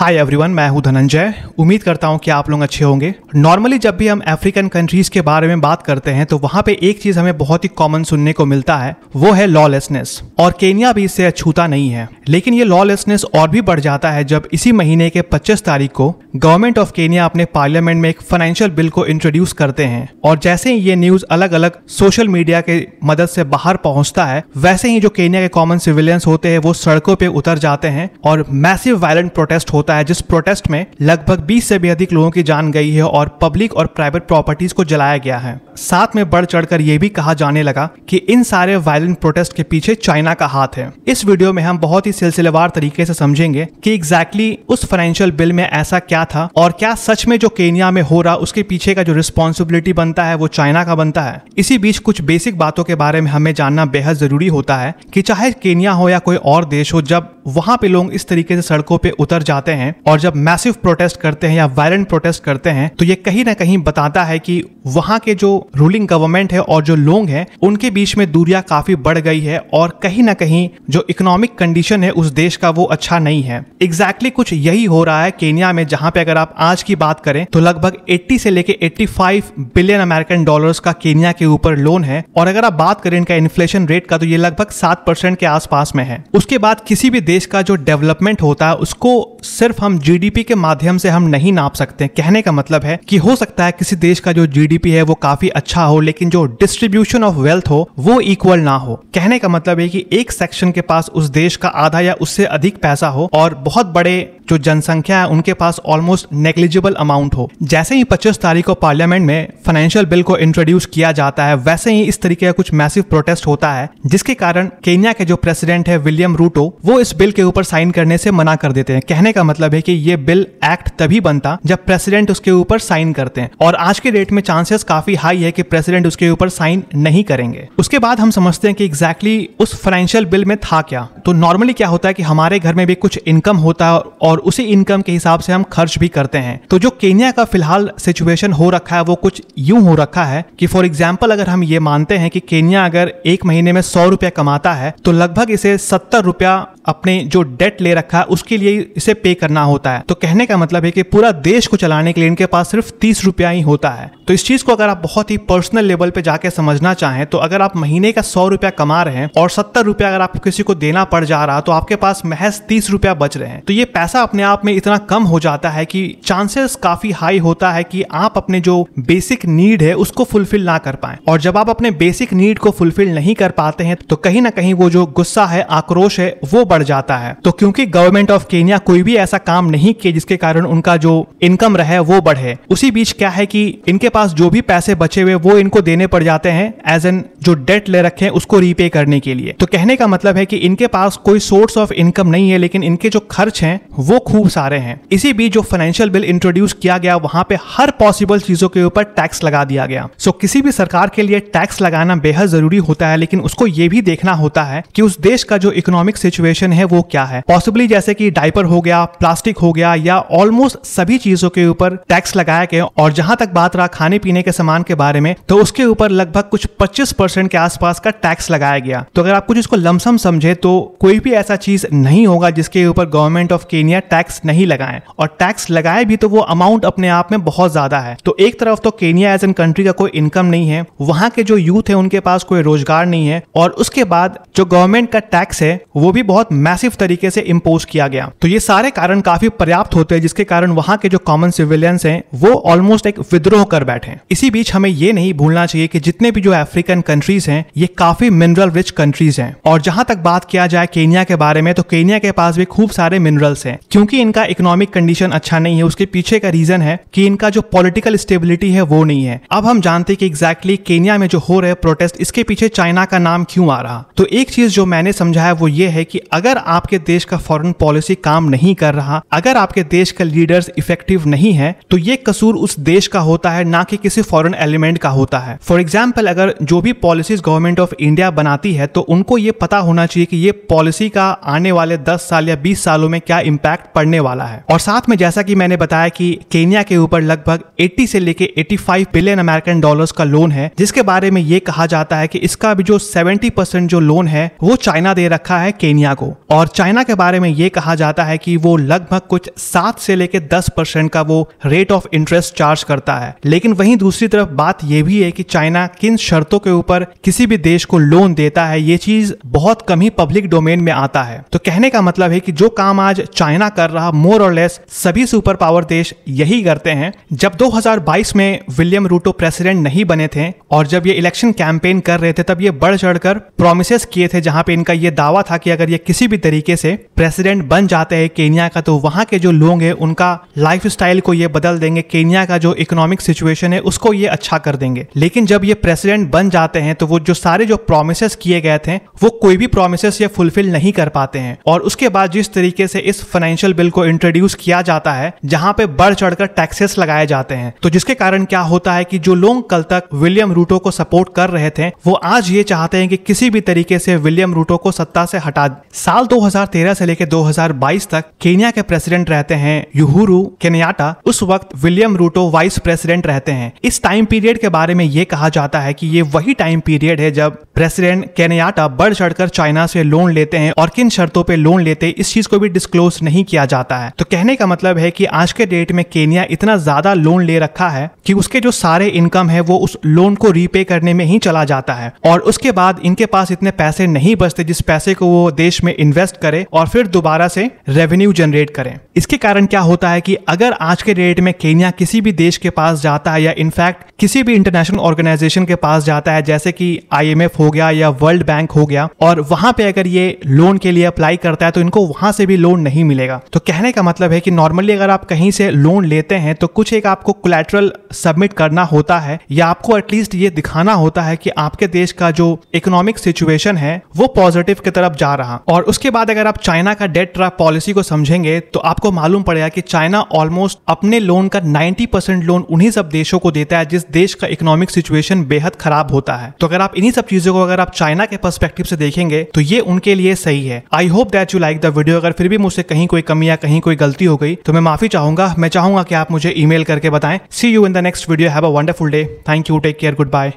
hi everyone मैं हूं धनंजय उम्मीद करता हूं कि आप लोग अच्छे होंगे नॉर्मली जब भी हम अफ्रीकन कंट्रीज के बारे में बात करते हैं तो वहां पे एक चीज हमें बहुत ही कॉमन सुनने को मिलता है वो है लॉलेसनेस और केनिया भी इससे अछूता नहीं है लेकिन ये लॉलेसनेस और भी बढ़ जाता है जब इसी महीने के पच्चीस तारीख को गवर्नमेंट ऑफ केनिया अपने पार्लियामेंट में एक फाइनेंशियल बिल को इंट्रोड्यूस करते हैं और जैसे ही ये न्यूज अलग अलग सोशल मीडिया के मदद से बाहर पहुंचता है वैसे ही जो केनिया के कॉमन सिविलियंस होते हैं वो सड़कों पर उतर जाते हैं और मैसिव वायलेंट प्रोटेस्ट होता बताया है जिस प्रोटेस्ट में लगभग 20 से भी अधिक लोगों की जान गई है और पब्लिक और प्राइवेट प्रॉपर्टीज को जलाया गया है साथ में बढ़ चढ़कर यह भी कहा जाने लगा कि इन सारे वायलेंट प्रोटेस्ट के पीछे चाइना का हाथ है इस वीडियो में हम बहुत ही सिलसिलेवार तरीके से समझेंगे कि एग्जैक्टली exactly उस फाइनेंशियल बिल में ऐसा क्या था और क्या सच में जो केनिया में हो रहा उसके पीछे का जो रिस्पॉन्सिबिलिटी बनता है वो चाइना का बनता है इसी बीच कुछ बेसिक बातों के बारे में हमें जानना बेहद जरूरी होता है कि चाहे केनिया हो या कोई और देश हो जब वहाँ पे लोग इस तरीके से सड़कों पे उतर जाते हैं हैं और जब मैसिव प्रोटेस्ट करते हैं या वायलेंट प्रोटेस्ट करते हैं तो ये कहीं ना कहीं बताता है कि वहां के जो रूलिंग गवर्नमेंट है और जो लोग हैं उनके बीच में दूरियां काफी बढ़ गई है और कहीं ना कहीं जो इकोनॉमिक कंडीशन है उस देश का वो अच्छा नहीं है एग्जैक्टली exactly कुछ यही हो रहा है केनिया में जहां पे अगर आप आज की बात करें तो लगभग 80 से लेके 85 बिलियन अमेरिकन डॉलर्स का केनिया के ऊपर लोन है और अगर आप बात करें इनका इन्फ्लेशन रेट का तो ये लगभग सात के आसपास में है उसके बाद किसी भी देश का जो डेवलपमेंट होता है उसको सिर्फ सिर्फ हम जीडीपी के माध्यम से हम नहीं नाप सकते कहने का मतलब है कि हो सकता है किसी देश का जो जीडीपी है वो काफी अच्छा हो लेकिन जो डिस्ट्रीब्यूशन ऑफ वेल्थ हो वो इक्वल ना हो कहने का मतलब है कि एक सेक्शन के पास उस देश का आधा या उससे अधिक पैसा हो और बहुत बड़े जो जनसंख्या है उनके पास ऑलमोस्ट नेग्लिजिबल अमाउंट हो जैसे ही 25 तारीख को पार्लियामेंट में फाइनेंशियल बिल को इंट्रोड्यूस किया जाता है वैसे ही इस तरीके का कुछ मैसिव प्रोटेस्ट होता है जिसके कारण केन्या के जो प्रेसिडेंट है विलियम रूटो वो इस बिल के ऊपर साइन करने से मना कर देते हैं कहने का मतलब मतलब है कि ये बिल एक्ट तभी बनता जब प्रेसिडेंट उसके ऊपर साइन करते हैं और आज के डेट में चांसेस काफी हाई है कि प्रेसिडेंट उसके ऊपर साइन नहीं करेंगे उसके बाद हम समझते हैं कि एग्जैक्टली exactly उस फाइनेंशियल बिल में था क्या तो नॉर्मली क्या होता है कि हमारे घर में भी कुछ इनकम होता है और उसी इनकम के हिसाब से हम खर्च भी करते हैं तो जो केन्या का फिलहाल सिचुएशन हो रखा है वो कुछ यूं हो रखा है कि फॉर एग्जाम्पल अगर हम ये मानते हैं कि केन्या अगर एक महीने में सौ रुपया कमाता है तो लगभग इसे सत्तर रुपया अपने जो डेट ले रखा है उसके लिए इसे पे करना होता है तो कहने का मतलब है कि पूरा देश को चलाने के लिए इनके पास सिर्फ तीस रुपया ही होता है तो इस चीज को अगर आप बहुत ही पर्सनल लेवल पे जाके समझना चाहें तो अगर आप महीने का सौ रुपया कमा रहे हैं और सत्तर रुपया अगर आपको किसी को देना पड़ जा रहा तो आपके पास महज तीस रुपया बच रहे हैं तो ये पैसा अपने आप में इतना कम हो जाता है कि चांसेस काफी हाई होता है कि आप अपने जो बेसिक नीड है उसको फुलफिल ना कर पाए और जब आप अपने बेसिक नीड को फुलफिल नहीं कर पाते हैं तो कहीं ना कहीं वो जो गुस्सा है आक्रोश है वो बढ़ जाता है तो क्योंकि गवर्नमेंट ऑफ केनिया कोई भी ऐसा ऐसा काम नहीं किए जिसके कारण उनका जो इनकम रहे वो बढ़े उसी बीच क्या है कि इनके पास जो भी पैसे बचे हुए वो इनको देने पड़ जाते हैं एज एन जो डेट ले रखे हैं उसको रीपे करने के लिए तो कहने का मतलब है कि इनके पास कोई सोर्स ऑफ इनकम नहीं है लेकिन इनके जो खर्च हैं वो खूब सारे हैं इसी बीच जो फाइनेंशियल बिल इंट्रोड्यूस किया गया वहां पे हर पॉसिबल चीजों के ऊपर टैक्स लगा दिया गया सो किसी भी सरकार के लिए टैक्स लगाना बेहद जरूरी होता है लेकिन उसको ये भी देखना होता है कि उस देश का जो इकोनॉमिक सिचुएशन है वो क्या है पॉसिबली जैसे कि डाइपर हो गया प्लास्टिक हो गया या ऑलमोस्ट सभी चीजों के ऊपर टैक्स लगाया गया और जहां तक बात रहा खाने पीने के सामान के बारे में तो उसके ऊपर लगभग कुछ 25 परसेंट के आसपास का टैक्स लगाया गया तो अगर आप कुछ इसको लमसम समझे तो कोई भी ऐसा चीज नहीं होगा जिसके ऊपर गवर्नमेंट ऑफ केनिया टैक्स नहीं लगाए और टैक्स लगाए भी तो वो अमाउंट अपने आप में बहुत ज्यादा है तो एक तरफ तो केनिया एज एन कंट्री का कोई इनकम नहीं है वहां के जो यूथ है उनके पास कोई रोजगार नहीं है और उसके बाद जो गवर्नमेंट का टैक्स है वो भी बहुत मैसिव तरीके से इम्पोज किया गया तो ये सारे कारण कारण काफी पर्याप्त होते हैं जिसके कारण वहां के जो कॉमन सिविलियंस हैं वो ऑलमोस्ट एक विद्रोह कर बैठे इसी बीच हमें ये नहीं भूलना चाहिए कि जितने भी जो अफ्रीकन कंट्रीज हैं ये काफी मिनरल रिच कंट्रीज हैं और जहां तक बात किया जाए केनिया के बारे में तो केनिया के पास भी खूब सारे मिनरल्स हैं क्योंकि इनका इकोनॉमिक कंडीशन अच्छा नहीं है उसके पीछे का रीजन है कि इनका जो पॉलिटिकल स्टेबिलिटी है वो नहीं है अब हम जानते कि एग्जैक्टली exactly केनिया में जो हो रहे प्रोटेस्ट इसके पीछे चाइना का नाम क्यों आ रहा तो एक चीज जो मैंने समझाया वो ये है कि अगर आपके देश का फॉरेन पॉलिसी काम नहीं कर रहा रहा अगर आपके देश का लीडर्स इफेक्टिव नहीं है तो ये कसूर उस देश का होता है ना कि किसी फॉरेन एलिमेंट का होता है फॉर एग्जाम्पल अगर जो भी पॉलिसीज गवर्नमेंट ऑफ इंडिया बनाती है तो उनको ये पता होना चाहिए कि ये पॉलिसी का आने वाले दस साल या बीस सालों में क्या इम्पैक्ट पड़ने वाला है और साथ में जैसा कि मैंने बताया कि केन्या के ऊपर लगभग 80 से लेके 85 बिलियन अमेरिकन डॉलर्स का लोन है जिसके बारे में ये कहा जाता है कि इसका भी जो 70 परसेंट जो लोन है वो चाइना दे रखा है केन्या को और चाइना के बारे में ये कहा जाता है कि वो लगभग कुछ सात से लेकर दस परसेंट का वो रेट ऑफ इंटरेस्ट चार्ज करता है लेकिन वहीं दूसरी तरफ बात यह भी है कि चाइना किन शर्तों के ऊपर किसी भी देश को लोन देता है ये चीज बहुत कम ही पब्लिक डोमेन में आता है तो कहने का मतलब है कि जो काम आज चाइना कर रहा मोर और लेस सभी सुपर पावर देश यही करते हैं जब 2022 में विलियम रूटो प्रेसिडेंट नहीं बने थे और जब ये इलेक्शन कैंपेन कर रहे थे तब ये बढ़ चढ़कर प्रोमिस किए थे जहां पे इनका ये दावा था कि अगर ये किसी भी तरीके से प्रेसिडेंट बन जाते हैं केनिया का है तो वहां के जो लोग हैं उनका लाइफ को ये बदल देंगे केनिया का जो इकोनॉमिक सिचुएशन है उसको ये अच्छा कर देंगे लेकिन जब ये प्रेसिडेंट बन जाते हैं तो वो जो सारे जो प्रोमिस किए गए थे वो कोई भी प्रोमिस ये फुलफिल नहीं कर पाते हैं और उसके बाद जिस तरीके से इस फाइनेंशियल बिल को इंट्रोड्यूस किया जाता है जहां पे बढ़ चढ़कर टैक्सेस लगाए जाते हैं तो जिसके कारण क्या होता है कि जो लोग कल तक विलियम रूटो को सपोर्ट कर रहे थे वो आज ये चाहते हैं कि किसी भी तरीके से विलियम रूटो को सत्ता से हटा साल 2013 से लेकर 2022 तक केनिया केन्या के प्रेसिडेंट रहते हैं युहुरु केन्याटा उस वक्त विलियम रूटो वाइस प्रेसिडेंट रहते हैं इस टाइम पीरियड के बारे में ये कहा जाता है कि ये वही टाइम पीरियड है जब प्रेसिडेंट केन्याटा बढ़ चढ़कर चाइना से लोन लेते हैं और किन शर्तों पे लोन लेते हैं इस चीज को भी डिस्क्लोज नहीं किया जाता है तो कहने का मतलब है कि आज के डेट में केन्या इतना ज्यादा लोन ले रखा है कि उसके जो सारे इनकम है वो उस लोन को रीपे करने में ही चला जाता है और उसके बाद इनके पास इतने पैसे नहीं बचते जिस पैसे को वो देश में इन्वेस्ट करे और फिर दोबारा से रेवेन्यू जनरेट ट्रेड करें इसके कारण क्या होता है कि अगर आज के डेट में केन्या किसी भी देश के पास जाता है या इनफैक्ट किसी भी इंटरनेशनल ऑर्गेनाइजेशन के पास जाता है जैसे कि आईएमएफ हो गया या वर्ल्ड बैंक हो गया और वहां पे अगर ये लोन के लिए अप्लाई करता है तो इनको वहां से भी लोन नहीं मिलेगा तो कहने का मतलब है कि नॉर्मली अगर आप कहीं से लोन लेते हैं तो कुछ एक आपको कोलेट्रल सबमिट करना होता है या आपको एटलीस्ट ये दिखाना होता है कि आपके देश का जो इकोनॉमिक सिचुएशन है वो पॉजिटिव की तरफ जा रहा और उसके बाद अगर आप चाइना का डेट ट्रैप पॉलिसी को समझेंगे करेंगे तो आपको मालूम पड़ेगा कि चाइना ऑलमोस्ट अपने लोन का 90 परसेंट लोन उन्हीं सब देशों को देता है जिस देश का इकोनॉमिक सिचुएशन बेहद खराब होता है तो अगर आप इन्हीं सब चीजों को अगर आप चाइना के परस्पेक्टिव से देखेंगे तो ये उनके लिए सही है I hope that you like the video अगर फिर भी मुझसे कहीं कोई कमी या कहीं कोई गलती हो गई तो मैं माफी चाहूंगा मैं चाहूंगा कि आप मुझे ईमेल करके बताएं see you in the next video have a wonderful day thank you take care good bye